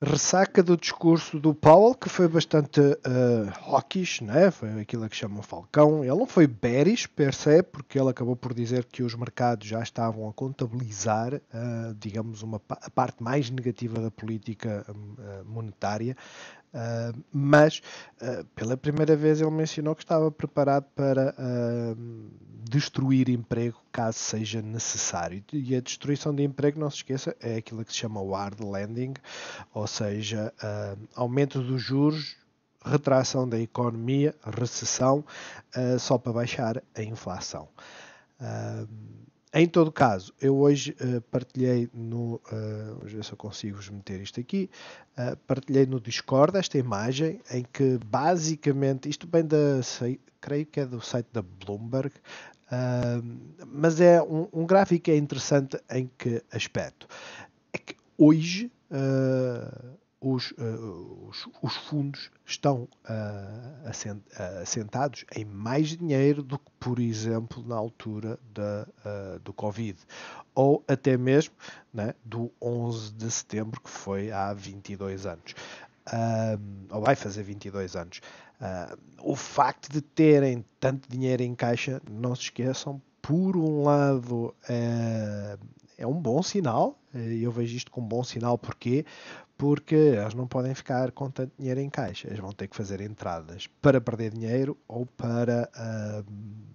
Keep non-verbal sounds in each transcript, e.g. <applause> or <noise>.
ressaca do discurso do Powell, que foi bastante uh, hawkish, né? foi aquilo a que chamam Falcão. Ele não foi bearish, per se, porque ele acabou por dizer que os mercados já estavam a contabilizar, uh, digamos, uma, a parte mais negativa da política uh, monetária, Uh, mas, uh, pela primeira vez, ele mencionou que estava preparado para uh, destruir emprego caso seja necessário. E a destruição de emprego, não se esqueça, é aquilo que se chama o hard landing, ou seja, aumento dos juros, retração da economia, recessão, só para baixar a inflação. Uh, em todo caso, eu hoje uh, partilhei no. Uh, vamos ver se eu consigo vos meter isto aqui. Uh, partilhei no Discord esta imagem em que basicamente. Isto vem da. Sei, creio que é do site da Bloomberg. mas é um, um gráfico interessante em que aspecto? É que hoje os, uh, os, os, fundos estão uh, assent, uh, assentados em mais dinheiro do que, por exemplo, na altura da, do Covid, ou até mesmo né, do 11 de setembro, que foi há 22 anos. ou vai fazer 22 anos. o facto de terem tanto dinheiro em caixa, não se esqueçam, por um lado é, é um bom sinal, eh, eu vejo isto como um bom sinal. Porquê? Porque elas não podem ficar com tanto dinheiro em caixa. Elas vão ter que fazer entradas para perder dinheiro ou para. Uh,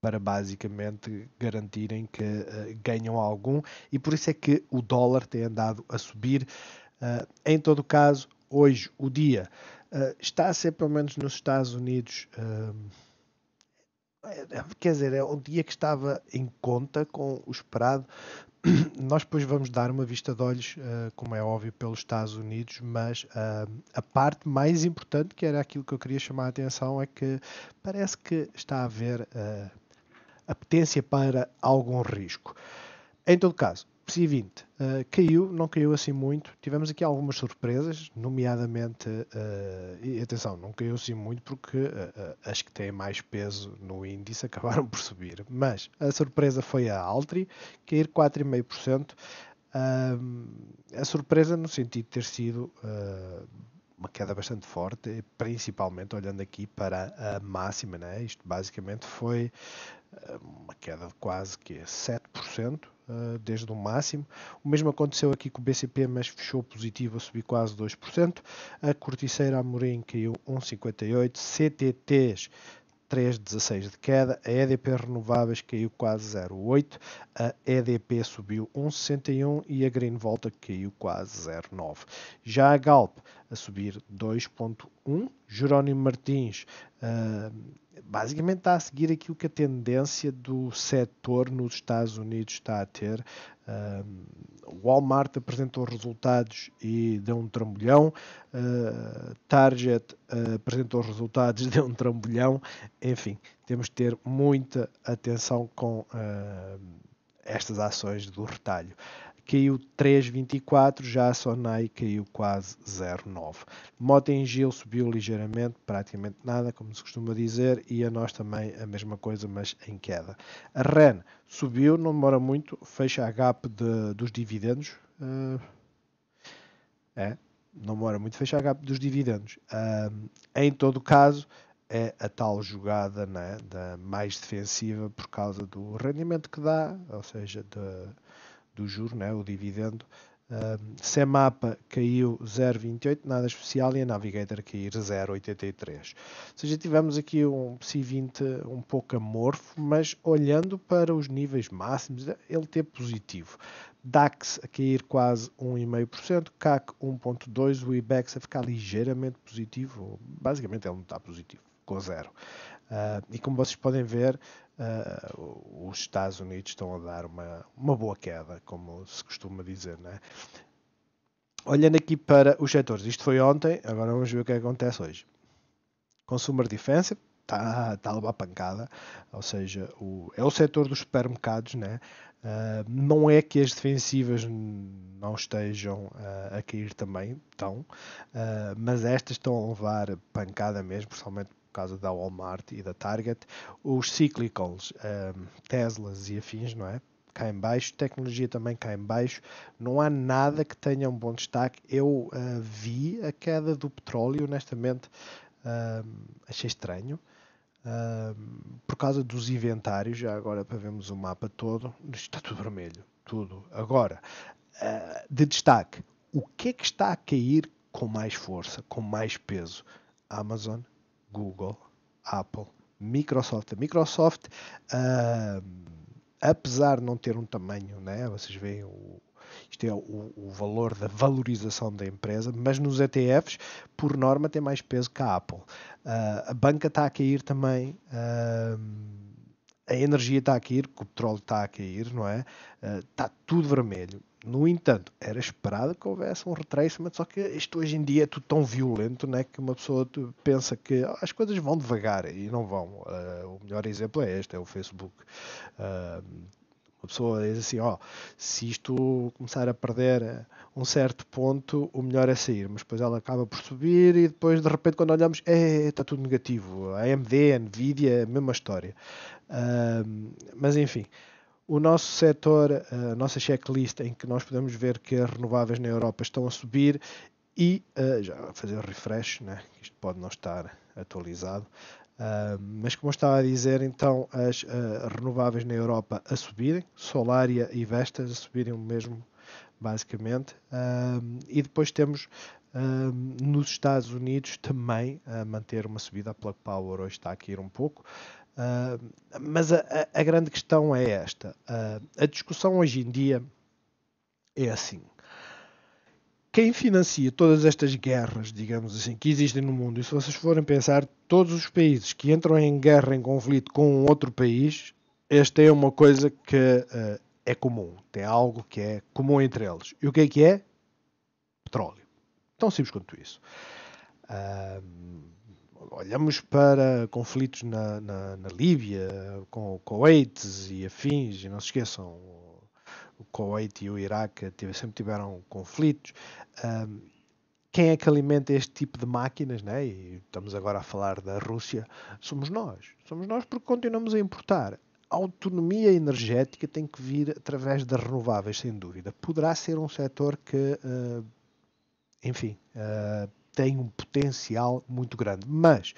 para basicamente garantirem que uh, ganham algum, e por isso é que o dólar tem andado a subir. Uh, em todo caso, hoje o dia uh, está a ser, pelo menos nos Estados Unidos, é, é, quer dizer, é um dia que estava em conta com o esperado. <clears throat> Nós depois vamos dar uma vista de olhos, eh, como é óbvio, pelos Estados Unidos, mas eh, a parte mais importante, que era aquilo que eu queria chamar a atenção, é que parece que está a haver eh, apetência para algum risco. Em todo caso, PSI 20 uh, eh, caiu, não caiu assim muito. Tivemos aqui algumas surpresas, nomeadamente, uh, e atenção, não caiu assim muito porque uh, as que têm mais peso no índice <laughs> acabaram por subir. Mas a surpresa foi a Altri, cair 4,5%. a surpresa no sentido de ter sido uma queda bastante forte, principalmente olhando aqui para a máxima, né? isto basicamente foi eh, uma queda de quase que é 7% eh, desde o máximo. O mesmo aconteceu aqui com o BCP, mas fechou positivo a subir quase 2%. A Corticeira Amorim caiu 1,58%, CTTs 3,16 de queda, a EDP Renováveis caiu quase 0,8, a EDP subiu 1,61 e a Green Volta caiu quase 0,9. Já a Galp a subir 2,1. Jerónimo Martins uh, basicamente está a seguir aquilo que a tendência do setor nos Estados Unidos está a ter. Uh, Walmart apresentou resultados e deu um trambolhão. Uh, Target uh, apresentou resultados e <laughs> deu um trambolhão. Enfim, temos de ter muita atenção com estas ações do retalho caiu 3,24, já a Sonai caiu quase 0,9. Motengil subiu ligeiramente, praticamente nada, como se costuma dizer, e a nós também a mesma coisa, mas em queda. A REN subiu, não demora muito, fecha a gap de, dos dividendos. Uh, é, não demora muito fecha a gap dos dividendos. Uh, em todo caso, é a tal jogada né, da mais defensiva por causa do rendimento que dá, ou seja, de do juro, né, o dividendo. Um, caiu 0,28, nada especial, e a Navigator cair 0,83. Ou seja, tivemos aqui um C20 um pouco amorfo, mas olhando para os níveis máximos, ele ter positivo. DAX a cair quase 1,5%, CAC 1,2%, o IBEX a ficar ligeiramente positivo, basicamente ele não está positivo, com zero. Uh, e como vocês podem ver, uh, os Estados Unidos estão a dar uma, uma boa queda, como se costuma dizer. Né? Olhando aqui para os setores, isto foi ontem, agora vamos ver o que é acontece hoje. Consumer Defense está tá a levar pancada, ou seja, o, é o setor dos supermercados, né? Uh, não é que as defensivas não estejam uh, a cair também, tão uh, mas estas estão a levar pancada mesmo, principalmente caso da Walmart e da Target, os cyclicals, um, ehm, Teslas e afins, não é? Cá em baixo, tecnologia também cá em baixo, não há nada que tenha um bom destaque. Eu uh, vi a queda do petróleo, honestamente, uh, achei estranho. Uh, por causa dos inventários, já agora para vermos o mapa todo, está tudo vermelho, tudo. Agora, eh, de destaque, o que é que está a cair com mais força, com mais peso? Amazon, Google, Apple, Microsoft. A Microsoft, uh, apesar de não ter um tamanho, né, vocês veem o, isto é o, o, valor da valorização da empresa, mas nos ETFs, por norma, tem mais peso que a Apple. Uh, a banca está a cair também. Uh, a energia está a cair, o petróleo está a cair, não é? Eh, está tudo vermelho. No entanto, era esperado que houvesse um retracement, só que isto hoje em dia é tudo tão violento né, que uma pessoa pensa que ah, as coisas vão devagar e não vão. Uh, o melhor exemplo é este, é o Facebook. Uh, uma pessoa diz assim, ó, oh, se isto começar a perder um certo ponto, o melhor é sair, mas depois ela acaba por subir e depois de repente quando olhamos, é, está tudo negativo. A AMD, a Nvidia, é a mesma história. Uh, mas enfim, o nosso setor, a nossa checklist em que nós podemos ver que as renováveis na Europa estão a subir e uh, já fazer o refresh, né? isto pode não estar atualizado, uh, mas como eu estava a dizer, então as uh, renováveis na Europa a subirem, Solaria e Vestas a subirem o mesmo, basicamente, e depois temos nos Estados Unidos também a manter uma subida, a Plug Power hoje está a cair um pouco, ah, mas a, a, grande questão é esta. Uh, a discussão hoje em dia é assim. Quem financia todas estas guerras, digamos assim, que existem no mundo, e se vocês forem pensar, todos os países que entram em guerra, em conflito com um outro país, esta é uma coisa que uh, é comum, tem algo que é comum entre eles. E o que é que é? Petróleo. Tão simples quanto isso. Uh, olhamos para conflitos na, na, na Líbia, com o Kuwait e afins, e não se esqueçam, o Kuwait e o Iraque tive, sempre tiveram conflitos. Um, quem é que alimenta este tipo de máquinas, né? e estamos agora a falar da Rússia, somos nós. Somos nós porque continuamos a importar. A autonomia energética tem que vir através das renováveis, sem dúvida. Poderá ser um setor que, uh, enfim, uh, tem um potencial muito grande. Mas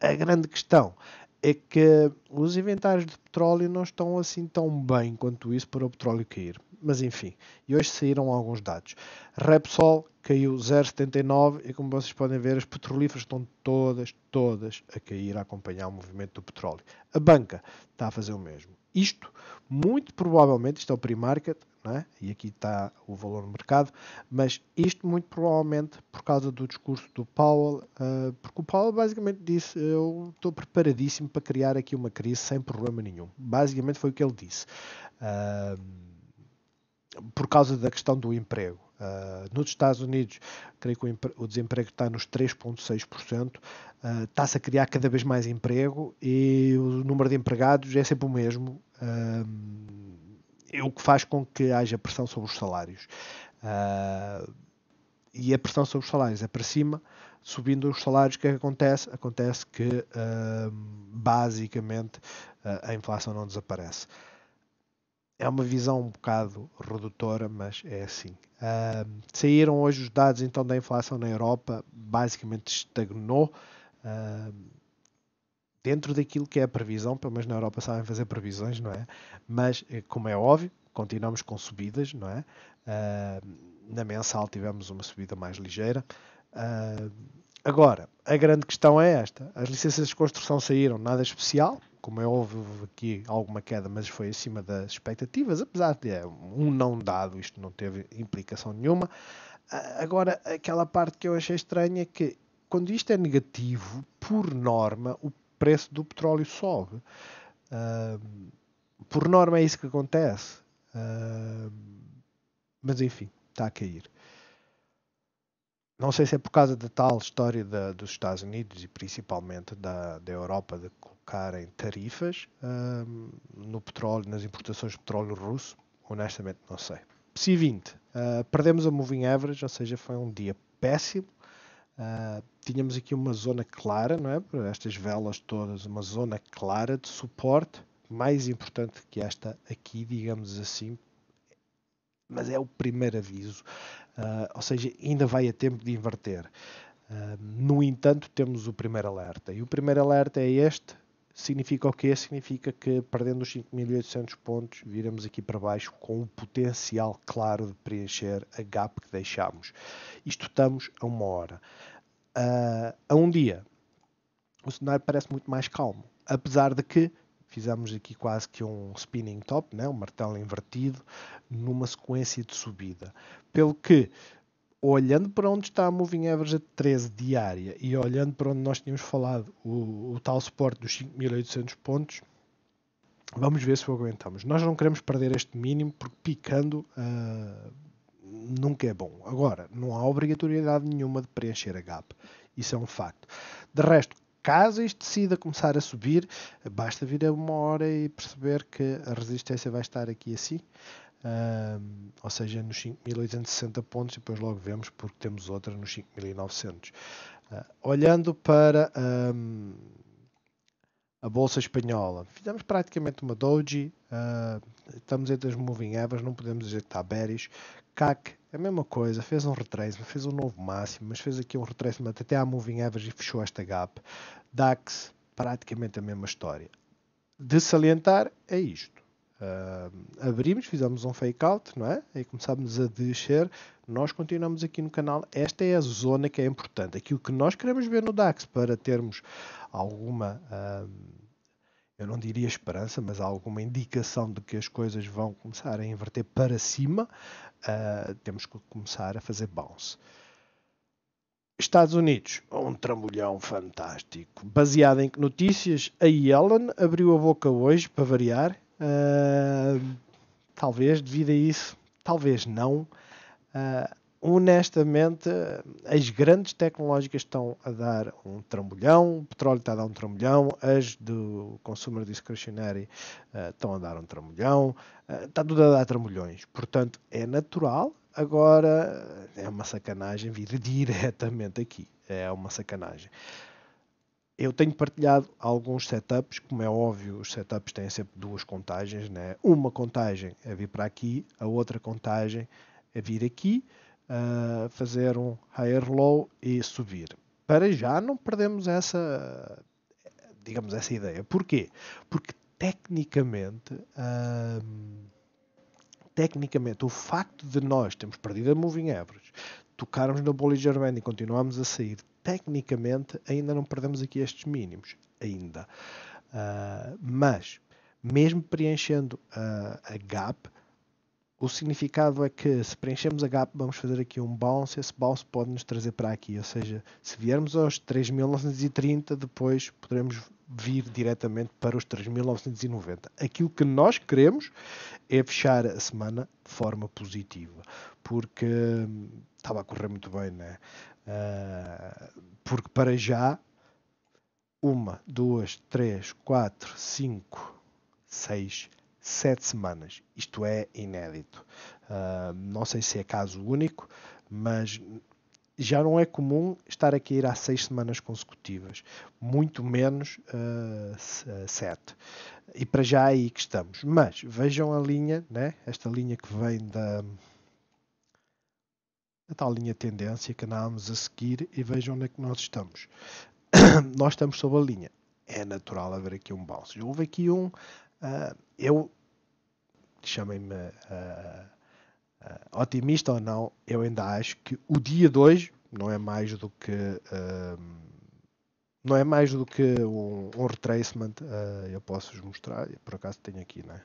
a grande questão é que os inventários de petróleo não estão assim tão bem quanto isso para o petróleo cair. Mas enfim, e hoje saíram alguns dados. Repsol caiu 0,79 e como vocês podem ver, as petrolíferas estão todas, todas a cair, a acompanhar o movimento do petróleo. A banca está a fazer o mesmo. Isto, muito provavelmente, isto é o pre-market, é? e aqui está o valor no mercado, mas isto muito provavelmente por causa do discurso do Powell, uh, porque o Powell basicamente disse eu estou preparadíssimo para criar aqui uma crise sem problema nenhum. Basicamente foi o que ele disse. Uh, por causa da questão do emprego. Uh, nos Estados Unidos, creio que o, o desemprego está nos 3,6%, uh, está-se a criar cada vez mais emprego e o número de empregados é sempre o mesmo. Uh, o que faz com que haja pressão sobre os salários. Uh, e a pressão sobre os salários é para cima, subindo os salários, o que é acontece? Acontece que uh, basicamente uh, a inflação não desaparece. É uma visão um bocado redutora, mas é assim. saíram hoje os dados então da inflação na Europa, basicamente estagnou. Uh, dentro daquilo que é a previsão, pelo menos na Europa sabem fazer previsões, não é? Mas, eh, como é óbvio, continuamos com subidas, não é? Uh, na mensal tivemos uma subida mais ligeira. Uh, agora, a grande questão é esta: as licenças de construção saíram, nada especial. Como é óbvio, houve aqui alguma queda, mas foi acima das expectativas, apesar de é, um não dado, isto não teve implicação nenhuma. Uh, agora, aquela parte que eu achei estranha é que quando isto é negativo, por norma, o preço do petróleo sobe. Uh, por norma é isso que acontece. Uh, mas enfim, está a cair. Não sei se é por causa da tal história da, dos Estados Unidos e principalmente da, da Europa de colocarem tarifas uh, no petróleo, nas importações de petróleo russo. Honestamente, não sei. PSI 20. Uh, ah, perdemos a Moving Average, ou seja, foi um dia péssimo. Ah, tínhamos aqui uma zona clara, não é? estas velas todas, uma zona clara de suporte, mais importante que esta aqui, digamos assim, mas é o primeiro aviso, uh, ou seja, ainda vai a tempo de inverter. Uh, no entanto, temos o primeiro alerta, e o primeiro alerta é este, Significa o quê? Significa que perdendo os 5.800 pontos, viramos aqui para baixo com um potencial claro de preencher a gap que deixámos. Isto estamos a uma hora. Uh, a um dia, o cenário parece muito mais calmo, apesar de que fizemos aqui quase que um spinning top, né? um martelo invertido, numa sequência de subida. Pelo que olhando para onde está a Moving Average a 13 diária e olhando para onde nós tínhamos falado, o, o tal suporte dos 5.800 pontos, vamos ver se o aguentamos. Nós não queremos perder este mínimo porque picando uh, nunca é bom. Agora, não há obrigatoriedade nenhuma de preencher a gap. Isso é um facto. De resto, caso isto decida começar a subir, basta vir a uma hora e perceber que a resistência vai estar aqui assim. Um, ou seja, nos 5.860 pontos, e depois logo vemos porque temos outra nos 5.900. Uh, ah, olhando para um, a Bolsa Espanhola, fizemos praticamente uma doji, uh, estamos entre as moving avers, não podemos dizer que está bearish. CAC, a mesma coisa, fez um retracement, fez um novo máximo, mas fez aqui um retracement até à moving average e fechou esta gap. DAX, praticamente a mesma história. De salientar é isto Uh, abrimos, fizemos um fake out, não é? E começámos a descer. Nós continuamos aqui no canal. Esta é a zona que é importante. Aquilo que nós queremos ver no DAX para termos alguma, uh, eu não diria esperança, mas alguma indicação de que as coisas vão começar a inverter para cima, uh, temos que começar a fazer bounce. Estados Unidos, um trambolhão fantástico. Baseado em que notícias, a Yellen abriu a boca hoje, para variar, Uh, talvez devido a isso, talvez não. Uh, honestamente, as grandes tecnológicas estão a dar um trambolhão, o petróleo está a dar um trambolhão, as do consumer discretionary uh, estão a dar um trambolhão, uh, está tudo a dar trambolhões. Portanto, é natural. Agora, é uma sacanagem vir <laughs> diretamente aqui. É uma sacanagem eu tenho partilhado alguns setups, como é óbvio, os setups têm sempre duas contagens, né? uma contagem é vir para aqui, a outra contagem é vir aqui, uh, fazer um higher low e subir. Para já não perdemos essa, digamos, essa ideia. Porquê? Porque tecnicamente, uh, tecnicamente, o facto de nós termos perdido a moving average, tocarmos na Bollinger Band e continuarmos a sair tecnicamente ainda não perdemos aqui estes mínimos, ainda. Uh, mas, mesmo preenchendo uh, a gap, o significado é que se preenchemos a gap, vamos fazer aqui um bounce. Esse bounce pode nos trazer para aqui. Ou seja, se viermos aos 3.930, depois poderemos vir diretamente para os 3.990. Aquilo que nós queremos é fechar a semana de forma positiva, porque hum, estava a correr muito bem, né? Ah, porque para já, uma, duas, três, quatro, cinco, seis, sete semanas. Isto é inédito. Uh, não sei se é caso único, mas já não é comum estar aqui a ir há seis semanas consecutivas, muito menos uh, sete. E para já é aí que estamos. Mas vejam a linha, né? esta linha que vem da, a tal linha de tendência que andávamos a seguir e vejam onde é que nós estamos. <coughs> nós estamos sob a linha. É natural haver aqui um bounce. Houve aqui um. Uh, eu. Chamem-me uh, uh, otimista ou não, eu ainda acho que o dia 2 não é mais do que. não é mais do que um, um retracement, eu posso vos mostrar, por acaso tenho aqui, não é?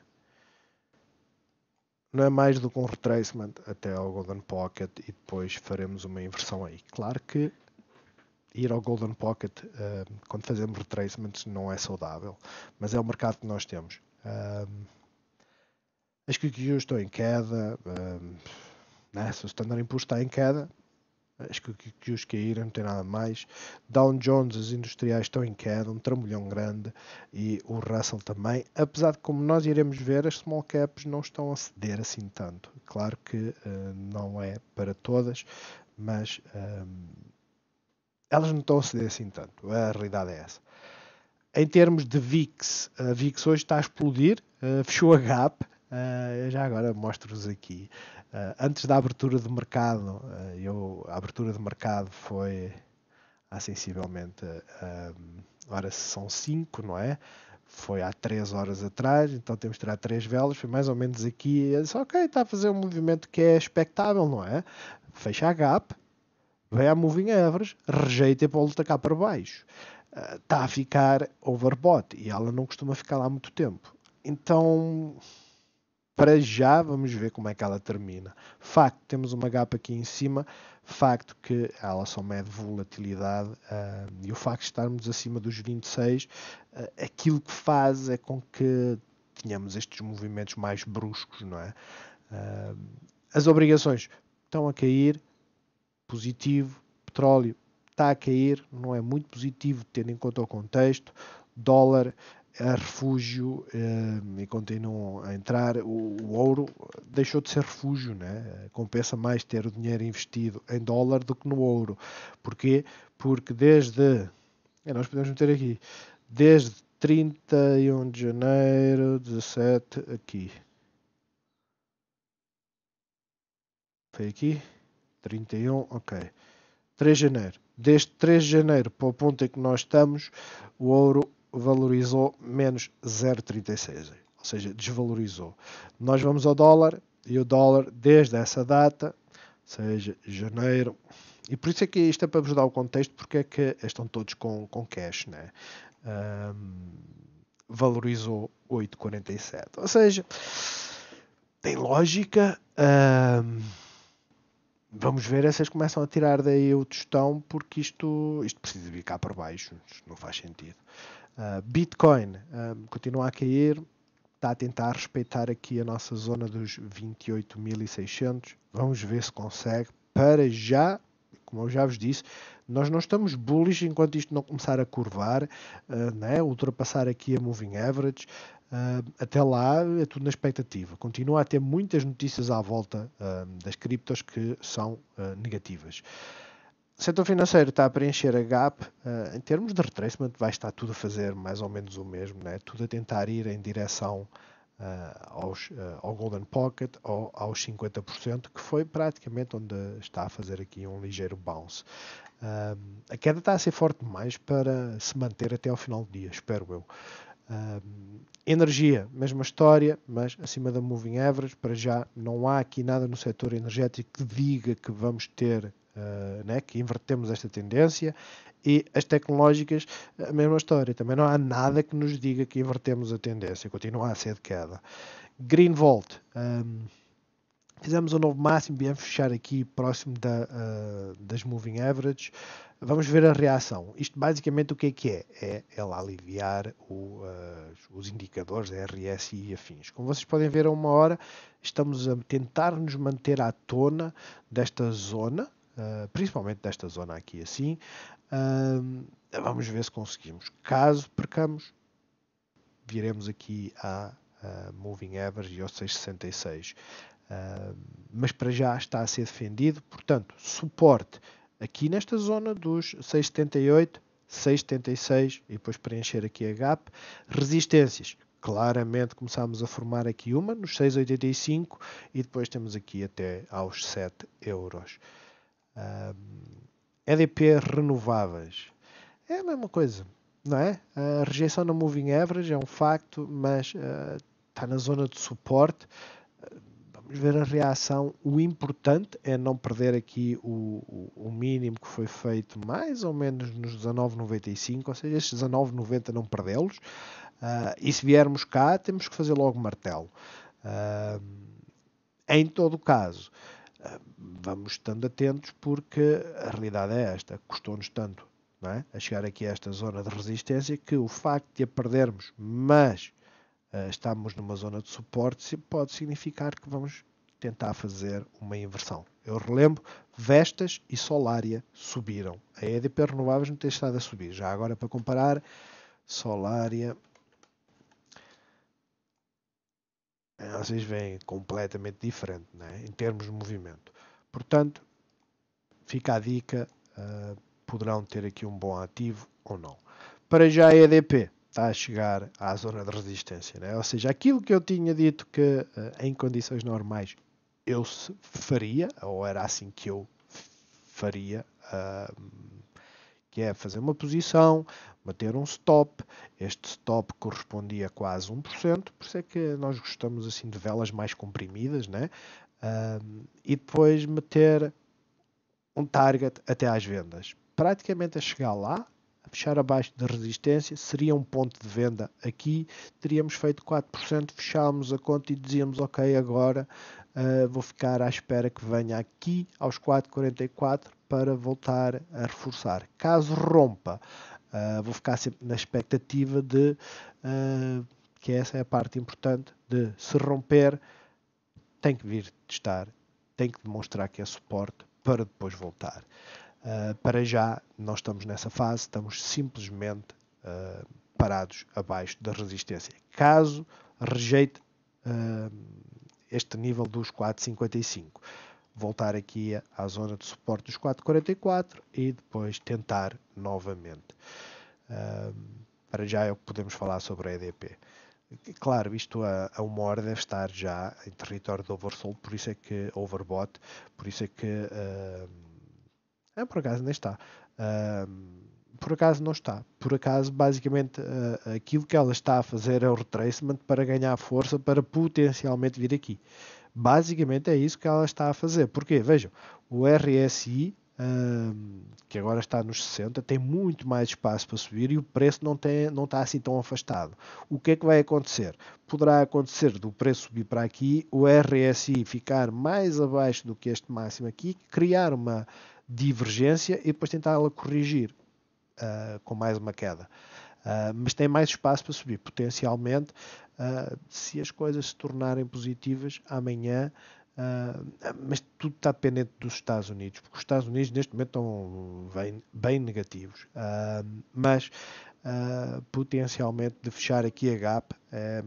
não é mais do que um retracement até ao Golden Pocket e depois faremos uma inversão aí. Claro que ir ao Golden Pocket uh, quando fazemos retracements não é saudável, mas é o mercado que nós temos. Acho ehm, as QQs estão em queda, um, ehm, né? se o Standard Poor's está em queda, Acho que, que, que os caíram, não tem nada mais. Down Jones, os industriais estão em queda, um trambolhão grande e o Russell também. Apesar de, como nós iremos ver, as small caps não estão a ceder assim tanto. Claro que uh, não é para todas, mas ehm, elas não estão a ceder assim tanto. A realidade é essa. Em termos de VIX, a VIX hoje está a explodir, uh, fechou a gap eu eh, já agora mostro-vos aqui. Eh, antes da abertura de mercado, eh, eu, a abertura de mercado foi há ah, sensivelmente. Um, ora, são 5, não é? Foi há 3 horas atrás, então temos de tirar 3 velas. Foi mais ou menos aqui. Eu disse, ok, está a fazer um movimento que é expectável, não é? Fecha a gap, vem a moving average, rejeita e luta cá para baixo. Está uh, a ficar overbought e ela não costuma ficar lá muito tempo. Então para já vamos ver como é que ela termina. Facto, temos uma gapa aqui em cima, facto que ela só mede volatilidade uh, e o facto de estarmos acima dos 26, uh, ah, aquilo que faz é com que tenhamos estes movimentos mais bruscos, não é? Uh, as obrigações estão a cair, positivo, petróleo está a cair, não é muito positivo tendo em conta o contexto, dólar a refúgio eh, e continuam a entrar. O, o, ouro deixou de ser refúgio, né? compensa mais ter o dinheiro investido em dólar do que no ouro. Porquê? Porque desde. É, nós podemos meter aqui. Desde 31 de janeiro, 17, aqui. Foi aqui? 31, ok. 3 de janeiro. Desde 3 de janeiro para o ponto em que nós estamos, o ouro valorizou menos 0,36, ou seja, desvalorizou. Nós vamos ao dólar e o dólar desde essa data, seja janeiro, e por isso é que isto é para vos dar o contexto porque é que estão todos com, com cash, né? Um, valorizou 8,47, ou seja, tem lógica. Um, vamos ver é se eles começam a tirar daí o tostão, porque isto, isto precisa vir cá para baixo, não faz sentido. Uh, Bitcoin um, ah, continua a cair, está a tentar respeitar aqui a nossa zona dos 28.600. Vamos ver se consegue. Para já, como eu já vos disse, nós não estamos bullish enquanto isto não começar a curvar, uh, né? ultrapassar aqui a moving average. Uh, até lá é tudo na expectativa. Continua a ter muitas notícias à volta das criptos que são negativas. O setor financeiro está a preencher a gap. Uh, em termos de retracement, vai estar tudo a fazer mais ou menos o mesmo, né? tudo a tentar ir em direção uh, aos, uh, ao Golden Pocket ou aos 50%, que foi praticamente onde está a fazer aqui um ligeiro bounce. a queda está a ser forte demais para se manter até ao final do dia, espero eu. Uh, energia, mesma história, mas acima da moving average, para já não há aqui nada no setor energético que diga que vamos ter eh, né, que invertemos esta tendência e as tecnológicas, a mesma história. Também não há nada que nos diga que invertemos a tendência, continua a ser de queda. Green Volt, um, ehm, fizemos um novo máximo, viemos fechar aqui próximo da, uh, das Moving Average. Vamos ver a reação. Isto basicamente o que é que é? É ela é aliviar o, uh, os indicadores RSI e afins. Como vocês podem ver, a uma hora estamos a tentar nos manter à tona desta zona, ah, principalmente desta zona aqui assim. Uh, vamos ver se conseguimos. Caso percamos, viremos aqui a uh, Moving Average e ao 666. Ah, mas para já está a ser defendido, portanto, suporte aqui nesta zona dos 678, 676 e depois preencher aqui a gap. Resistências, claramente começámos a formar aqui uma nos 6,85 e depois temos aqui até aos 7 euros. EDP renováveis. É a mesma coisa, não é? A rejeição na moving average é um facto, mas uh, ah, está na zona de suporte. vamos ver a reação. O importante é não perder aqui o, o, o mínimo que foi feito mais ou menos nos 19,95, ou seja, estes 19,90 não perdê-los. Uh, e se viermos cá, temos que fazer logo martelo. em todo o caso, vamos estando atentos porque a realidade é esta, custou-nos tanto não é? a chegar aqui a esta zona de resistência que o facto de a perdermos, mas uh, estamos numa zona de suporte, pode significar que vamos tentar fazer uma inversão. Eu relembro, Vestas e Solária subiram. A EDP Renováveis não tem estado a subir. Já agora para comparar, Solária vocês eh, veem completamente diferente né? em termos de movimento. Portanto, fica a dica, uh, poderão ter aqui um bom ativo ou não. Para já a EDP está a chegar à zona de resistência, né? ou seja, aquilo que eu tinha dito que uh, em condições normais eu faria, ou era assim que eu faria, uh, que é fazer uma posição, bater um stop. Este stop correspondia a quase 1%, por isso é que nós gostamos assim de velas mais comprimidas, né? Um, e depois meter um target até às vendas. Praticamente a chegar lá, a fechar abaixo da resistência, seria um ponto de venda aqui, teríamos feito 4%, fechámos a conta e dizíamos, ok, agora uh, vou ficar à espera que venha aqui aos 4,44 para voltar a reforçar. Caso rompa, uh, vou ficar sempre na expectativa de uh, que essa é a parte importante de se romper, tem que vir testar, tem que demonstrar que é suporte para depois voltar. Uh, para já, nós estamos nessa fase, estamos simplesmente parados abaixo da resistência. Caso rejeite este nível dos 4,55 voltar aqui à zona de suporte dos 4,44 e depois tentar novamente. para já é o que podemos falar sobre a EDP. Claro, isto a, a uma hora deve estar já em território de oversold, por isso é que overbought, por isso é que. Uh, é, por acaso nem está. Uh, por acaso não está. Por acaso, basicamente, aquilo que ela está a fazer é o retracement para ganhar força para potencialmente vir aqui. Basicamente é isso que ela está a fazer. Porque, vejam, o RSI, um, que agora está nos 60, tem muito mais espaço para subir e o preço não, tem, não está assim tão afastado. O que é que vai acontecer? Poderá acontecer do preço subir para aqui, o RSI ficar mais abaixo do que este máximo aqui, criar uma divergência e depois tentá-la corrigir uh, com mais uma queda. Uh, mas tem mais espaço para subir, potencialmente uh, se as coisas se tornarem positivas amanhã. Uh, mas tudo está dependente dos Estados Unidos, porque os Estados Unidos neste momento estão bem, bem negativos. Uh, mas Uh, potencialmente de fechar aqui a gap é,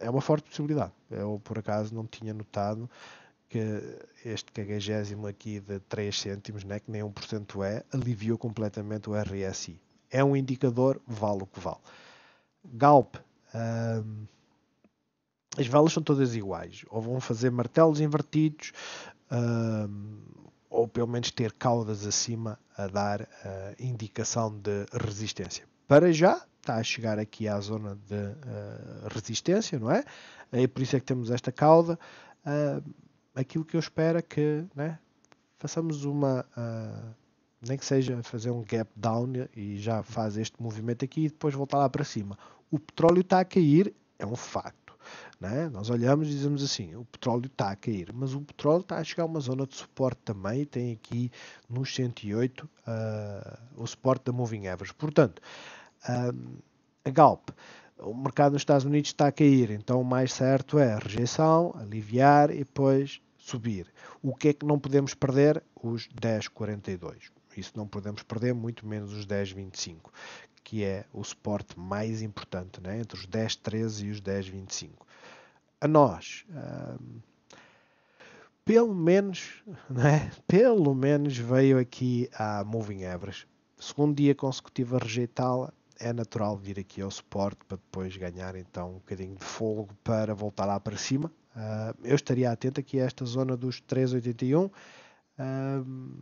é, uma forte possibilidade. Eu, por acaso, não tinha notado que este cagagésimo aqui de 3 cêntimos, né, que nem 1% é, aliviou completamente o RSI. É um indicador, vale o que vale. Galp, uh, as velas são todas iguais, ou vão fazer martelos invertidos, uh, ou pelo menos ter caudas acima a dar uh, indicação de resistência. Para já está a chegar aqui à zona de uh, resistência, não é? É por isso é que temos esta cauda. Ah, aquilo que eu espero é que né, façamos uma nem que seja fazer um gap down e já faz este movimento aqui e depois voltar lá para cima. O petróleo está a cair, é um facto. Né? Nós olhamos e dizemos assim: o petróleo está a cair, mas o petróleo está a chegar a uma zona de suporte também, tem aqui nos 108 uh, o suporte da Moving Average. Portanto, uh, a Galp, o mercado nos Estados Unidos está a cair, então o mais certo é rejeição, aliviar e depois subir. O que é que não podemos perder? Os 10,42. Isso não podemos perder, muito menos os 10,25 que é o suporte mais importante, né? entre os 10,13 e os 10,25 a nós. Um, pelo menos, <laughs> né? pelo menos veio aqui a Moving Average. Segundo dia consecutivo a rejeitá-la, é natural vir aqui ao suporte para depois ganhar então um bocadinho de fogo para voltar lá para cima. Uh, eu estaria atento aqui a esta zona dos 3,81. Uh,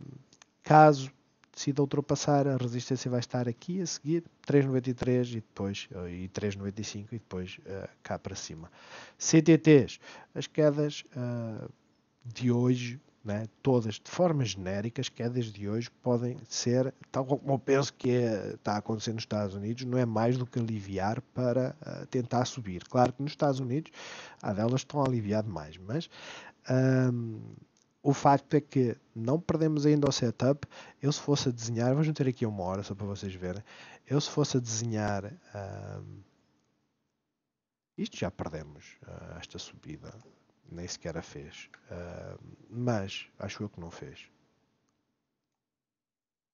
caso decida ultrapassar, a resistência vai estar aqui a seguir, 3,93 e depois eh, e 3,95 e depois uh, cá para cima. CTTs, as quedas uh, de hoje, né, todas de forma genérica, as quedas de hoje podem ser, tal como penso que é, está acontecendo nos Estados Unidos, não é mais do que aliviar para uh, tentar subir. Claro que nos Estados Unidos, há delas estão aliviado mais mas. Ehm, o facto é que não perdemos ainda o setup. Eu, se fosse a desenhar, vou meter aqui uma hora só para vocês verem. Eu, se fosse a desenhar. isto já perdemos, uh, esta subida. Nem sequer a fez. Uh, mas acho eu que não fez.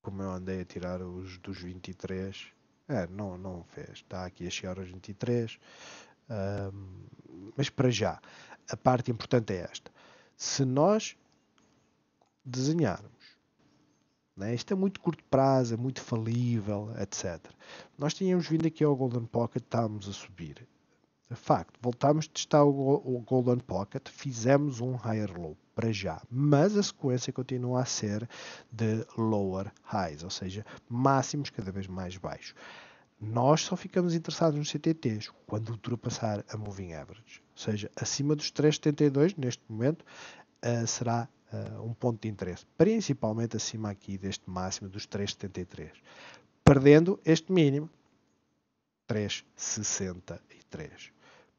Como eu andei a tirar os dos 23. É, não, não fez. Está aqui a chegar aos 23. Uh, mas para já, a parte importante é esta. Se nós desenharmos. Né? Isto é muito curto prazo, é muito falível, etc. Nós tínhamos vindo aqui ao Golden Pocket, estávamos a subir. De facto, voltámos a testar o Golden Pocket, fizemos um higher low para já, mas a sequência continua a ser de lower highs, ou seja, máximos cada vez mais baixos. Nós só ficamos interessados nos CTTs quando ultrapassar a Moving Average, ou seja, acima dos 3,72 neste momento uh, será uh, um ponto de interesse, principalmente acima aqui deste máximo dos 3,73, perdendo este mínimo 3,63.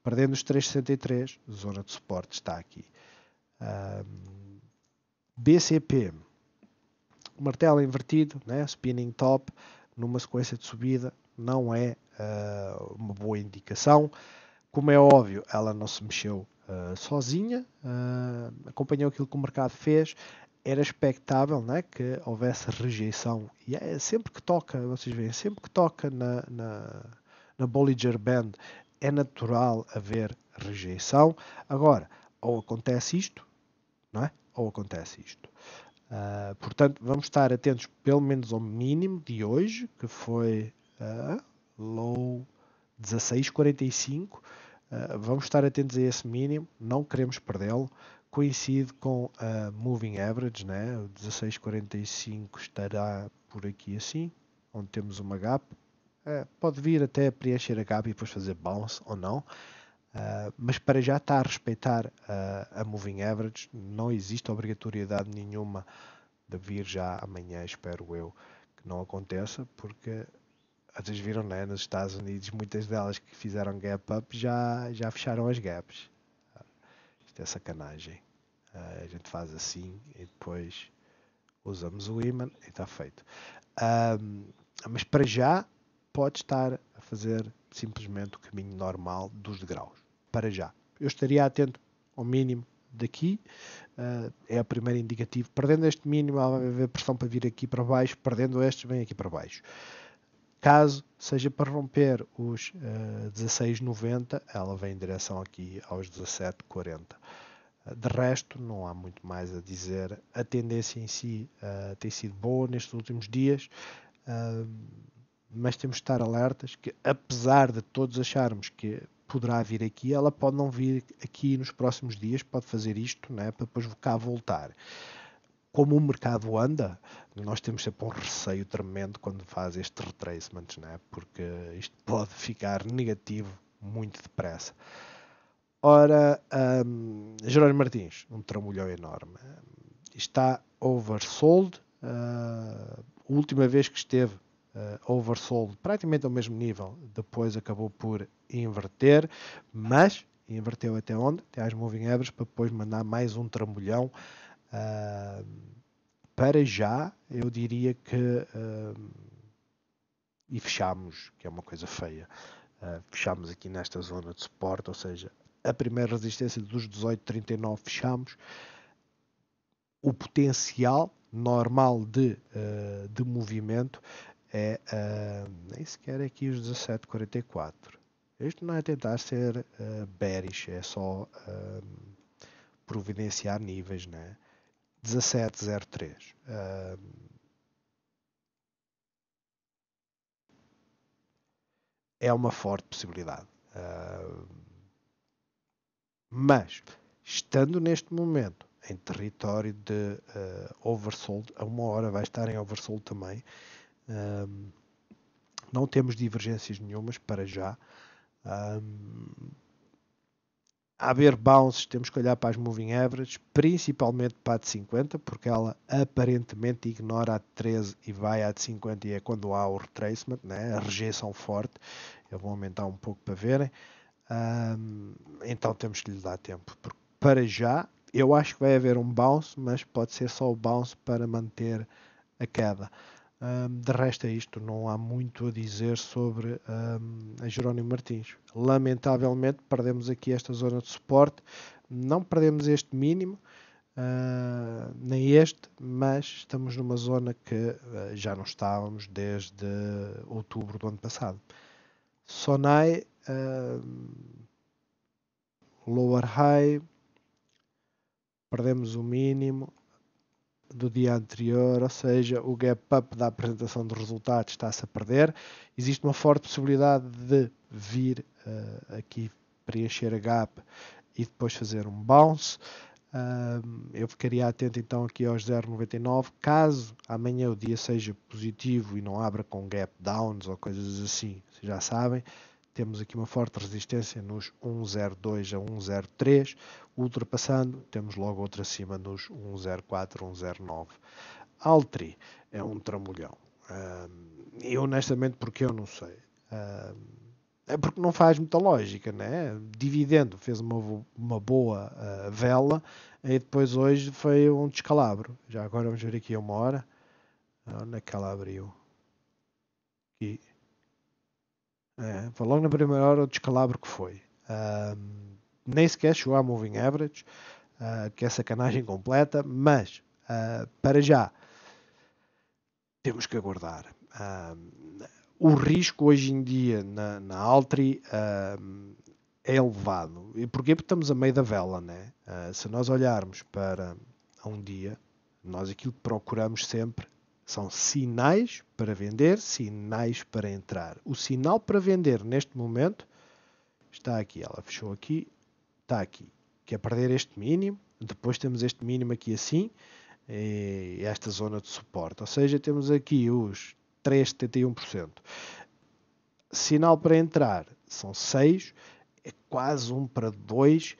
Perdendo os 3,63, zona de suporte está aqui. BCP, martelo invertido, né? spinning top, numa sequência de subida, não é uh, uma boa indicação. Como é óbvio, ela não se mexeu eh, sozinha, uh, acompanhou aquilo que o mercado fez, era expectável né, que houvesse rejeição. E é sempre que toca, vocês veem, sempre que toca na, na, na Bollinger Band é natural haver rejeição. Agora, ou acontece isto, não é? Ou acontece isto. Uh, portanto, vamos estar atentos pelo menos ao mínimo de hoje, que foi uh, low 1645 ah, vamos estar atentos a esse mínimo, não queremos perdê-lo. Coincide com a Moving Average, né? o 1645 estará por aqui assim, onde temos uma gap. Uh, pode vir até preencher a gap e depois fazer bounce ou não. Ah, mas para já está a respeitar a Moving Average, não existe obrigatoriedade nenhuma de vir já amanhã, espero eu, que não aconteça, porque vocês viram né, nos Estados Unidos, muitas delas que fizeram gap up já, já fecharam as gaps. Isto é sacanagem. Uh, a gente faz assim e depois usamos o imã e está feito. Um, mas para já pode estar a fazer simplesmente o caminho normal dos degraus. Para já. Eu estaria atento ao mínimo daqui, uh, é o primeiro indicativo. Perdendo este mínimo, vai haver pressão para vir aqui para baixo, perdendo este, vem aqui para baixo. Caso seja para romper os uh, eh, 16,90, ela vem em direção aqui aos 17,40. Eh, de resto, não há muito mais a dizer. A tendência em si uh, tem sido boa nestes últimos dias, uh, mas temos de estar alertas que, apesar de todos acharmos que poderá vir aqui, ela pode não vir aqui nos próximos dias, pode fazer isto né, para depois cá voltar como o mercado anda, nós temos sempre um receio tremendo quando faz este retracement, né? porque isto pode ficar negativo muito depressa. Ora, um, Jerónimo Martins, um tramulhão enorme. Está oversold. Uh, última vez que esteve uh, oversold, praticamente ao mesmo nível, depois acabou por inverter, mas inverteu até onde? Até às moving average, para depois mandar mais um tramulhão Uh, para já, eu diria que. Uh, e fechamos, que é uma coisa feia. Uh, ah, fechamos aqui nesta zona de suporte, ou seja, a primeira resistência dos 18,39 fechamos. O potencial normal de, ah, de movimento é ah, nem sequer é aqui os 17,44. Isto não é tentar ser uh, bearish, é só providenciar níveis, né? 1703. Ah, é uma forte possibilidade. Ah, mas, estando neste momento em território de uh, oversold, a uma hora vai estar em oversold também, um, não temos divergências nenhumas para já. Um, haver bounces, temos que olhar para as moving averages, principalmente para a de 50, porque ela aparentemente ignora a de 13 e vai à de 50 e é quando há o retracement, né? a rejeição forte. Eu vou aumentar um pouco para verem. Um, então temos que lhe dar tempo, porque para já eu acho que vai haver um bounce, mas pode ser só o bounce para manter a queda. Um, de resto é isto, não há muito a dizer sobre um, a Jerónimo Martins. Lamentavelmente perdemos aqui esta zona de suporte, não perdemos este mínimo, uh, nem este, mas estamos numa zona que uh, já não estávamos desde outubro do ano passado. Sonai, uh, Lower High, perdemos o mínimo, do dia anterior, ou seja, o gap-up da apresentação de resultados está-se a perder. Existe uma forte possibilidade de vir uh, aqui preencher a gap e depois fazer um bounce. Uh, eu ficaria atento então aqui aos 0,99. Caso amanhã o dia seja positivo e não abra com gap downs ou coisas assim, vocês já sabem, temos aqui uma forte resistência nos 102 a 103, ultrapassando, temos logo outra acima nos 104, 109. Altri é um trambolhão. e uh, honestamente, porque eu não sei. Uh, é porque não faz muita lógica, né? Dividendo fez uma, uma boa uh, vela e depois hoje foi um descalabro. Já agora vamos ver aqui uma hora. Ah, onde é que ela abriu? Aqui. É, foi logo na primeira hora o descalabro que foi. Um, nem sequer chegou à moving average, uh, que é sacanagem completa, mas uh, para já temos que aguardar. o risco hoje em dia na, na Altri é elevado. E porquê? Porque estamos a meio da vela, né? Uh, se nós olharmos para um dia, nós aquilo que procuramos sempre são sinais para vender, sinais para entrar. O sinal para vender neste momento está aqui. Ela fechou aqui, está aqui. Quer perder este mínimo? Depois temos este mínimo aqui assim eh, esta zona de suporte. Ou seja, temos aqui os 3,71%. Sinal para entrar são 6, é quase 1 para 2.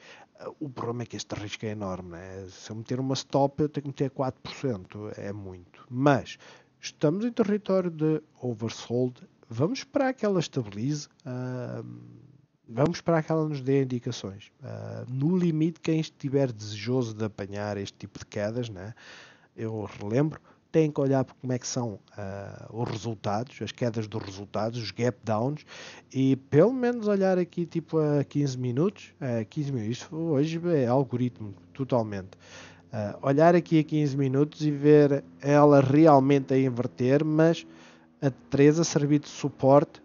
O problema é que este risco é enorme. Né? Se eu meter uma stop, eu tenho que meter 4%. É muito. Mas estamos em território de oversold. Vamos esperar que ela estabilize. Uh, vamos esperar que ela nos dê indicações. Uh, no limite, quem estiver desejoso de apanhar este tipo de quedas, né? eu relembro, têm que olhar como é que são uh, os resultados, as quedas dos resultados, os gap downs, e pelo menos olhar aqui tipo a 15 minutos, uh, 15 minutos, isso hoje é algoritmo totalmente. Uh, olhar aqui a 15 minutos e ver ela realmente a inverter, mas a a servir de suporte,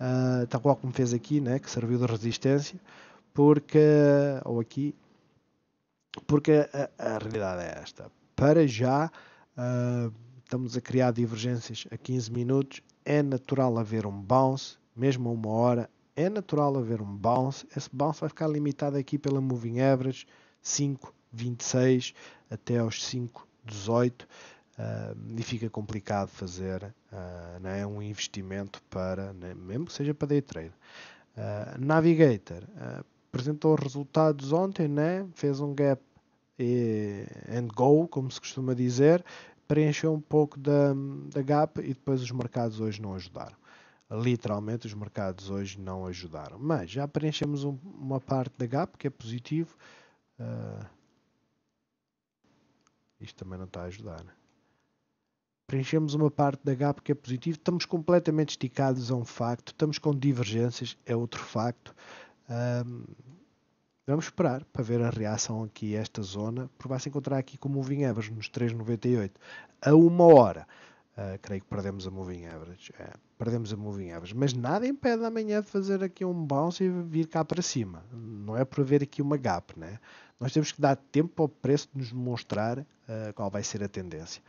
uh, tal qual como fez aqui, né, que serviu de resistência, porque, ou aqui, porque a, a realidade é esta. Para já, Uh, estamos a criar divergências a 15 minutos. É natural haver um bounce, mesmo a uma hora. É natural haver um bounce. Esse bounce vai ficar limitado aqui pela Moving Average 5,26 até aos 5,18. Uh, ah, e fica complicado fazer uh, né, um investimento para, né, mesmo que seja para day trade. Uh, Navigator apresentou resultados ontem, né, fez um gap and go, como se costuma dizer, preencheu um pouco da, da gap e depois os mercados hoje não ajudaram. Literalmente, os mercados hoje não ajudaram. Mas já preenchemos um, uma parte da gap, que é positivo. Uh, isto também não está a ajudar. Né? Preenchemos uma parte da gap que é positivo. Estamos completamente esticados a um facto. Estamos com divergências, é outro facto. Ah, Vamos esperar para ver a reação aqui a esta zona, porque vai-se encontrar aqui com o Moving Average nos 3,98 a uma hora. Uh, creio que perdemos a Moving Average. É, perdemos a Moving Average. Mas nada impede amanhã de fazer aqui um bounce e vir cá para cima. Não é para ver aqui uma gap, né? Nós temos que dar tempo ao preço de nos mostrar uh, qual vai ser a tendência.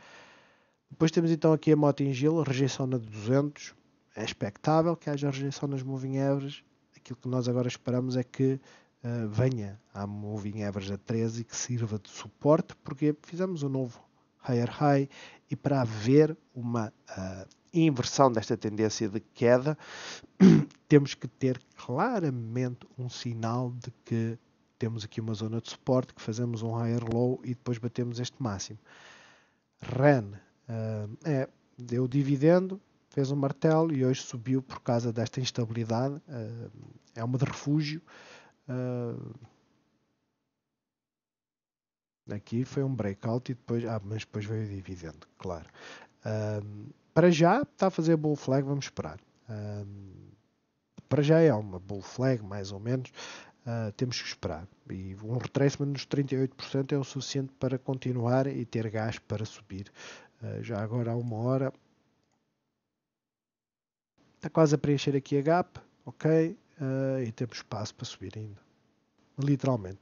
Depois temos então aqui a Motingil, rejeição na 200. É expectável que haja rejeição nas Moving Average. Aquilo que nós agora esperamos é que ah, venha à Moving Average a 13 e que sirva de suporte, porque fizemos o um novo Higher High e para haver uma uh, inversão desta tendência de queda, <coughs> temos que ter claramente um sinal de que temos aqui uma zona de suporte, que fazemos um higher low e depois batemos este máximo. REN uh, é, deu dividendo, fez um martelo e hoje subiu por causa desta instabilidade. Uh, é uma de refúgio. Uh, aqui foi um breakout e depois. Ah, mas depois veio o dividendo, claro. Uh, para já está a fazer bull flag, vamos esperar. Uh, para já é uma bull flag, mais ou menos. Uh, temos que esperar. E um retracement dos 38% é o suficiente para continuar e ter gás para subir. Uh, já agora há uma hora. Está quase a preencher aqui a gap, ok? Uh, e temos espaço para subir ainda literalmente.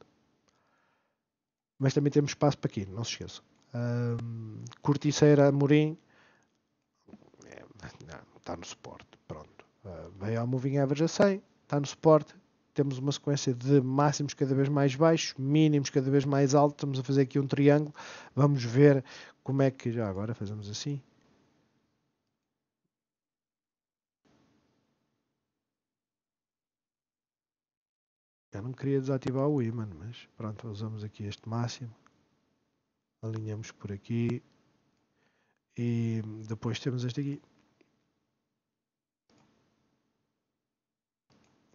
Mas também temos espaço para aqui, não se esqueça. Um, Corticeira Amorim é, está no suporte, pronto. Uh, veio ao Moving Average a 100, está no suporte. Temos uma sequência de máximos cada vez mais baixos, mínimos cada vez mais altos. Estamos a fazer aqui um triângulo. Vamos ver como é que. Já agora fazemos assim. Eu não queria desativar o Iman, mas pronto, usamos aqui este máximo. Alinhamos por aqui. E depois temos este aqui.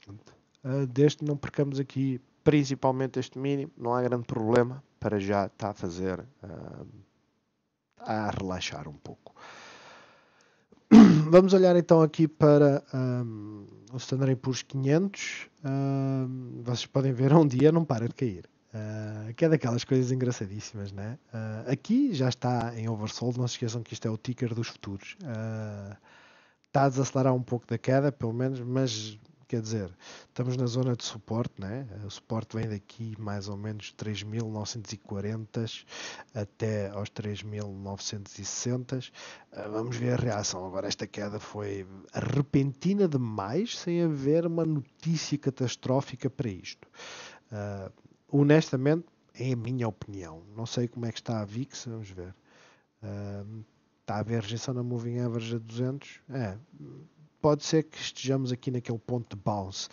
Uh, não percamos aqui principalmente este mínimo, não há grande problema para já está a fazer uh, a relaxar um pouco. Vamos olhar então aqui para um, o Standard Poor's 500. Um, vocês podem ver, <laughs> um dia não para de cair. Uh, que é daquelas coisas engraçadíssimas, né? Uh, aqui já está em oversold, não se esqueçam que isto é o ticker dos futuros. Uh, está a desacelerar um pouco da queda, pelo menos, mas Quer dizer, estamos na zona de suporte, né? Eh, o suporte vem daqui mais ou menos 3.940 até aos 3.960. Eh, vamos ver a reação. Agora, esta queda foi repentina demais, sem haver uma notícia catastrófica para isto. Uh, honestamente, é a minha opinião. Não sei como é que está a VIX, vamos ver. Uh, está a haver rejeição na Moving Average a 200? É, pode ser que estejamos aqui naquele ponto de bounce.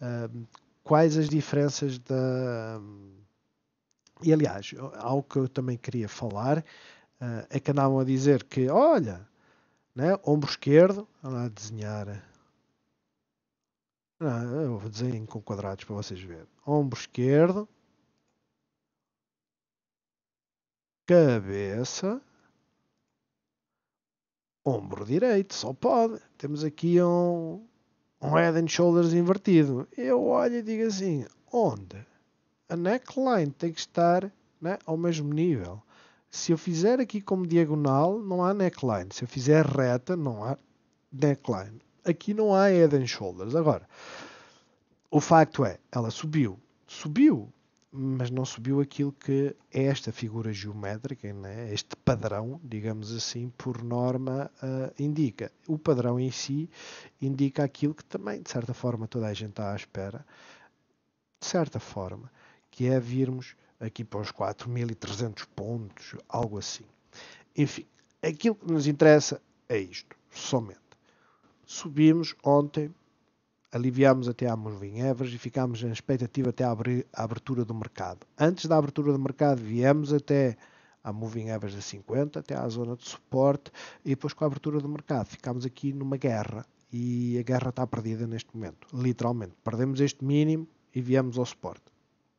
Uh, quais as diferenças da. E aliás, algo que eu também queria falar uh, é que andavam a dizer que, olha, né, ombro esquerdo, a desenhar. Não, eu vou desenho com quadrados para vocês verem. Ombro esquerdo, cabeça, ombro direito, só pode. Temos aqui um, um head and shoulders invertido. Eu olho e digo assim: onde? A neckline tem que estar né, ao mesmo nível. Se eu fizer aqui como diagonal, não há neckline. Se eu fizer reta, não há neckline. Aqui não há head and shoulders. Agora, o facto é, ela subiu. Subiu mas não subiu aquilo que é esta figura geométrica, né? este padrão, digamos assim, por norma uh, indica. O padrão em si indica aquilo que também, de certa forma, toda a gente está à espera, de certa forma, que é virmos aqui para os 4.300 pontos, algo assim. Enfim, aquilo que nos interessa é isto, somente. Subimos ontem aliviámos até à moving average e ficámos em expectativa até à abertura do mercado. Antes da abertura do mercado, viemos até à moving average a 50, até à zona de suporte e depois com a abertura do mercado. Ficámos aqui numa guerra e a guerra está perdida neste momento, literalmente. Perdemos este mínimo e viemos ao suporte.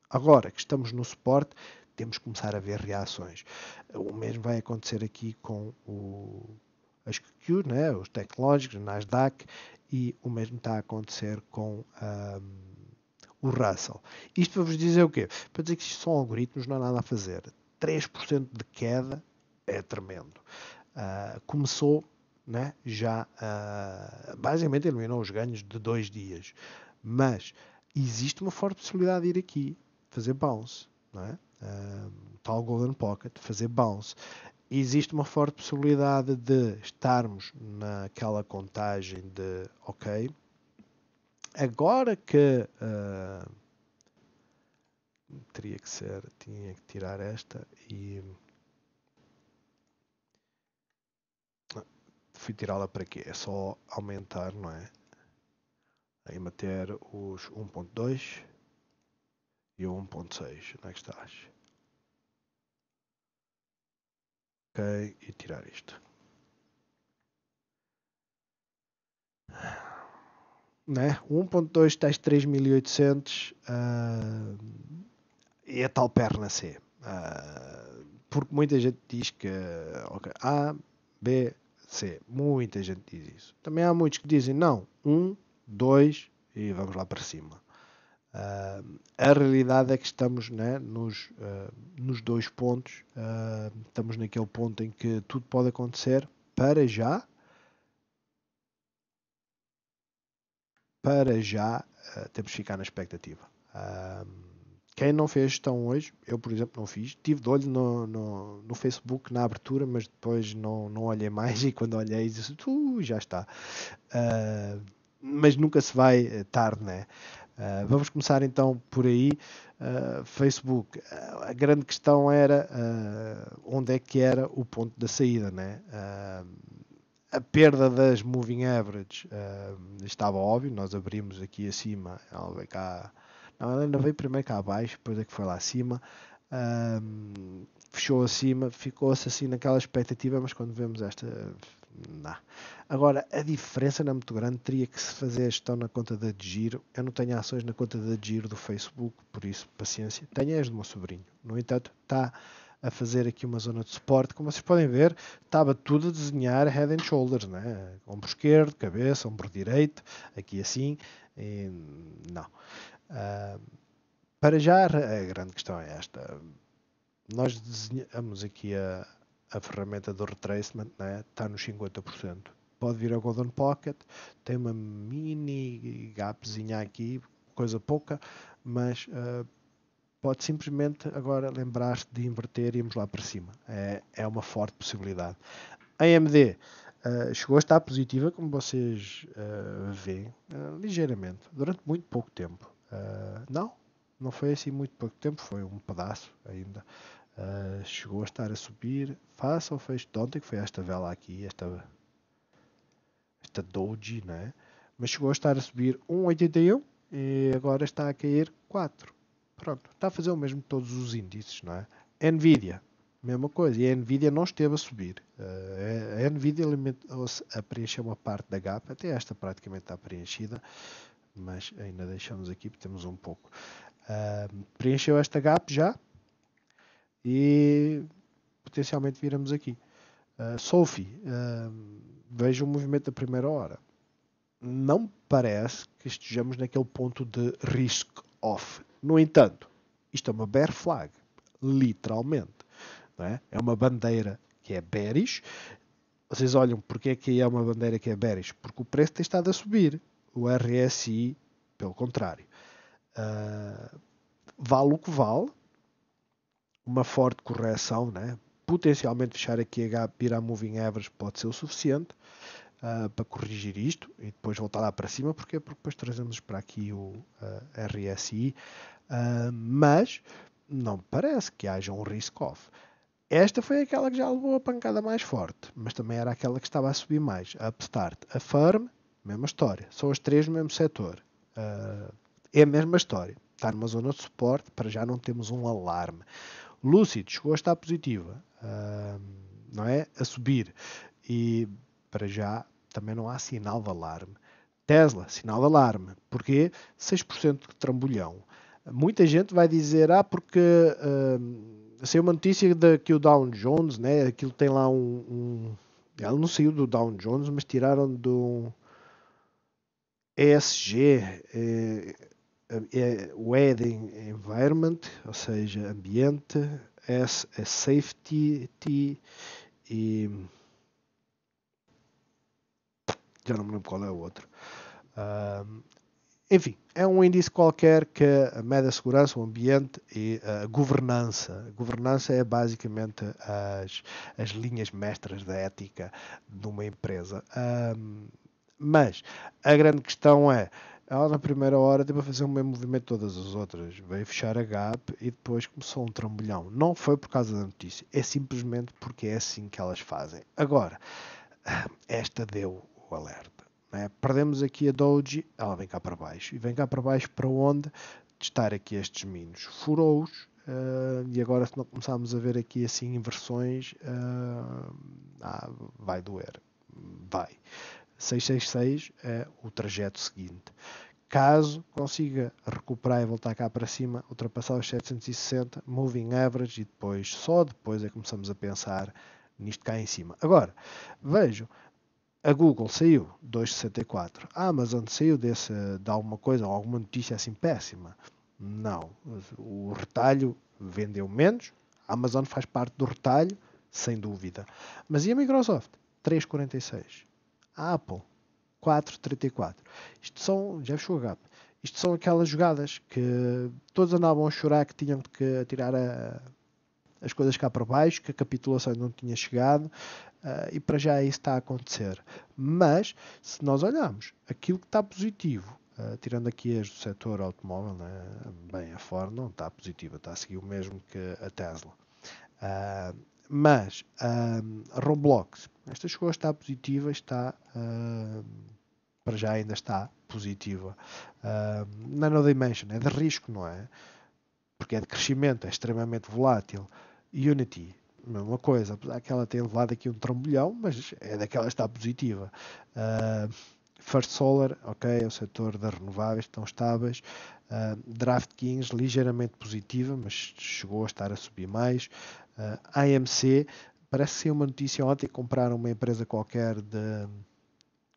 Agora que estamos no suporte, temos que começar a ver reações. O mesmo vai acontecer aqui com o, as QQ, né, os tecnológicos, Nasdaq e o mesmo está a acontecer com o Russell. Isto para vos dizer o quê? Para dizer que isto são algoritmos, não há nada a fazer. 3% de queda é tremendo. Uh, começou né, já, uh, basicamente eliminou os ganhos de dois dias. Mas existe uma forte possibilidade de ir aqui, fazer bounce, não é? Uh, tal Golden Pocket, fazer bounce existe uma forte possibilidade de estarmos naquela contagem de ok, agora que uh, teria que ser, tinha que tirar esta e fui tirá-la para quê? É só aumentar, não é? Aí meter os 1.2 e o 1.6, onde é que estás? Ok, e tirar isto. Né? 1.2 tais 3800 uh, e a ah, é tal perna C. Uh, porque muita gente diz que okay, A, B, C. Muita gente diz isso. Também há muitos que dizem não. 1, um, 2 e vamos lá para cima. Uh, a realidade é que estamos né, nos, uh, nos dois pontos, uh, estamos naquele ponto em que tudo pode acontecer para já. Para já temos que ficar na expectativa. quem não fez gestão hoje, eu por exemplo não fiz, tive de olho no, no, no, Facebook na abertura, mas depois não, não olhei mais <laughs> e quando olhei disse, já está. mas nunca se vai eh, tarde, né? Eh, vamos começar então por aí. Uh, Facebook, uh, a grande questão era onde é que era o ponto da saída, né? a perda das moving average estava óbvio, nós abrimos aqui acima, ela veio cá, não, ela ainda veio primeiro cá abaixo, depois é que foi lá acima, fechou acima, ficou-se assim naquela expectativa, mas quando vemos esta não. Agora, a diferença não é muito grande, teria que se fazer a gestão na conta da Giro. Eu não tenho ações na conta da Giro do Facebook, por isso, paciência. Tenho as do meu sobrinho. No entanto, está a fazer aqui uma zona de suporte. Como vocês podem ver, estava tudo a desenhar head and shoulders, né? ombro esquerdo, cabeça, ombro direito, aqui assim. E, não. Uh, para já, a grande questão é esta. Nós desenhamos aqui a a ferramenta do retracement né, está nos 50%. Pode vir a Golden Pocket, tem uma mini gapzinha aqui, coisa pouca, mas uh, pode simplesmente agora lembrar-se de inverter e irmos lá para cima. É, é uma forte possibilidade. A AMD uh, eh, chegou a estar positiva, como vocês uh, veem, ligeiramente, durante muito pouco tempo. não, não foi assim muito pouco tempo, foi um pedaço ainda. Uh, chegou a estar a subir face ao fecho de ontem, que foi esta vela aqui, esta, esta doji, né? mas chegou a estar a subir 1,81 e agora está a cair 4. Pronto, está a fazer o mesmo de todos os índices, não é? Nvidia, mesma coisa, e a Nvidia não esteve a subir. Uh, a Nvidia limitou se a preencher uma parte da gap, até esta praticamente está preenchida, mas ainda deixamos aqui porque temos um pouco. Uh, preencheu esta gap já, e potencialmente viramos aqui. Uh, Sophie, uh, vejo o movimento da primeira hora. Não parece que estejamos naquele ponto de risk-off. No entanto, isto é uma bear flag, literalmente. É? é? uma bandeira que é bearish. Vocês olham porque é que é uma bandeira que é bearish? Porque o preço tem estado a subir. O RSI, pelo contrário. Uh, vale o que vale, uma forte correção, né? potencialmente fechar aqui a gap, ir à moving average pode ser o suficiente uh, para corrigir isto e depois voltar lá para cima, porque porque depois trazemos para aqui o uh, ah, RSI, uh, ah, mas não parece que haja um risk-off. Esta foi aquela que já levou a pancada mais forte, mas também era aquela que estava a subir mais. A Upstart, a Firm, mesma história. São as três no mesmo setor. é a mesma história. Está numa zona de suporte, para já não temos um alarme. Lucid chegou a estar positiva, uh, não é? A subir. E para já também não há sinal de alarme. Tesla, sinal de alarme. Porquê? 6% de trambolhão. Muita gente vai dizer, ah, porque uh, saiu uma notícia de que o Dow Jones, né, aquilo tem lá um, um... Ele não saiu do Dow Jones, mas tiraram do ESG. Eh, é, o environment, ou seja, ambiente, S é, é safety T, e já não me lembro qual é o outro. Um, enfim, é um índice qualquer que mede a segurança, o ambiente e a governança. A governança é basicamente as, as linhas mestras da ética de uma empresa. Um, mas a grande questão é ela na primeira hora teve a fazer o mesmo movimento todas as outras. Veio fechar a gap e depois começou um trambolhão. Não foi por causa da notícia, é simplesmente porque é assim que elas fazem. Agora, esta deu o alerta. Né? Perdemos aqui a Doji, ela vem cá para baixo. E vem cá para baixo para onde? Estar aqui estes minos. Furou-os uh, eh, e agora se não começarmos a ver aqui assim inversões, uh, ah, vai doer. Vai. 666 é o trajeto seguinte. Caso consiga recuperar e voltar cá para cima, ultrapassar os 760, moving average e depois, só depois é que começamos a pensar nisto cá em cima. Agora, vejo a Google saiu 2,64, a Amazon saiu desse, de alguma coisa, alguma notícia assim péssima. Não, o retalho vendeu menos, a Amazon faz parte do retalho, sem dúvida. Mas e a Microsoft? 3,46 a Apple. 4,34. Isto são, já fechou o gap. Isto são aquelas jogadas que todos andavam a chorar que tinham que atirar a, as coisas cá para baixo, que a capitulação não tinha chegado uh, e para já isso está a acontecer. Mas, se nós olharmos aquilo que está positivo, uh, tirando aqui as do setor automóvel, né, bem, a Ford não está positiva, está a seguir o mesmo que a Tesla. Uh, mas a Roblox esta chegou a estar positiva, está. Uh, para já ainda está positiva. Uh, ah, Nano é Dimension é de risco, não é? Porque é de crescimento, é extremamente volátil. Unity, mesma coisa, apesar que ela tem levado aqui um trambolhão, mas é daquela que está positiva. Uh, First Solar, ok, é o setor das renováveis, estão estáveis. Uh, DraftKings, ligeiramente positiva, mas chegou a estar a subir mais. Uh, AMC, parece ser uma notícia ontem comprar uma empresa qualquer de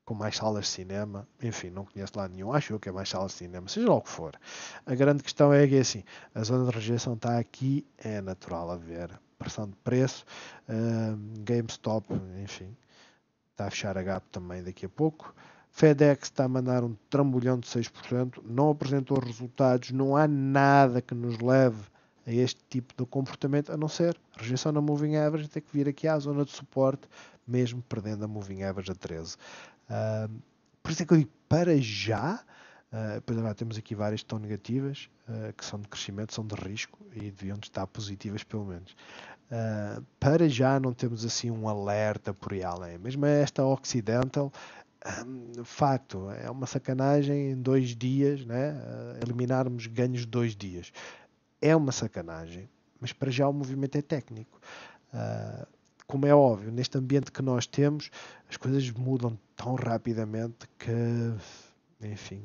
com mais salas de cinema, enfim, não conheço lá nenhum, acho eu que é mais salas de cinema, seja lá o que for. A grande questão é que, é assim, a zona de rejeição está aqui, é natural haver pressão de preço, uh, GameStop, enfim, está a fechar a gap também daqui a pouco. FedEx está a mandar um trambolhão de 6%, não apresentou resultados, não há nada que nos leve a este tipo de comportamento, a não ser rejeição na moving average, ter que vir aqui à zona de suporte, mesmo perdendo a moving average a 13. Uh, ah, por isso é que eu digo, para já, uh, pois, lá, temos aqui várias que estão negativas, uh, que são de crescimento, são de risco e deviam estar positivas pelo menos. Uh, para já não temos assim um alerta por aí além. Mesmo esta Occidental, um, facto, é uma sacanagem em dois dias, né? eliminarmos ganhos de dois dias é uma sacanagem, mas para já o movimento é técnico. Uh, como é óbvio, neste ambiente que nós temos, as coisas mudam tão rapidamente que, enfim,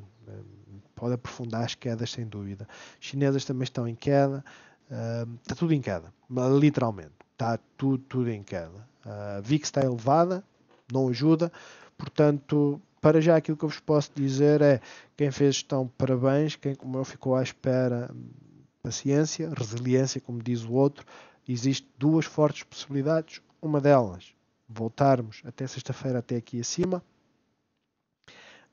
pode aprofundar as quedas sem dúvida. As chinesas também estão em queda, uh, está tudo em queda, literalmente, está tudo, tudo em queda. Uh, ah, VIX está elevada, não ajuda, portanto, para já aquilo que eu vos posso dizer é quem fez estão parabéns, quem como eu ficou à espera Paciência, resiliência, como diz o outro, existem duas fortes possibilidades. Uma delas, voltarmos até sexta-feira, até aqui acima.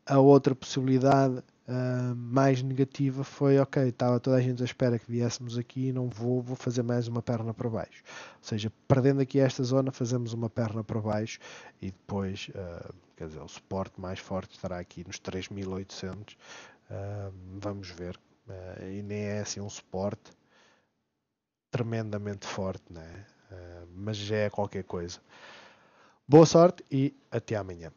A outra possibilidade uh, mais negativa foi: ok, estava toda a gente à espera que viéssemos aqui, não vou, vou fazer mais uma perna para baixo. Ou seja, perdendo aqui esta zona, fazemos uma perna para baixo e depois, uh, quer dizer, o suporte mais forte estará aqui nos 3800. Uh, ah, vamos ver uh, e nem é assim um suporte tremendamente forte, né? Uh, mas já é qualquer coisa. Boa sorte e até amanhã.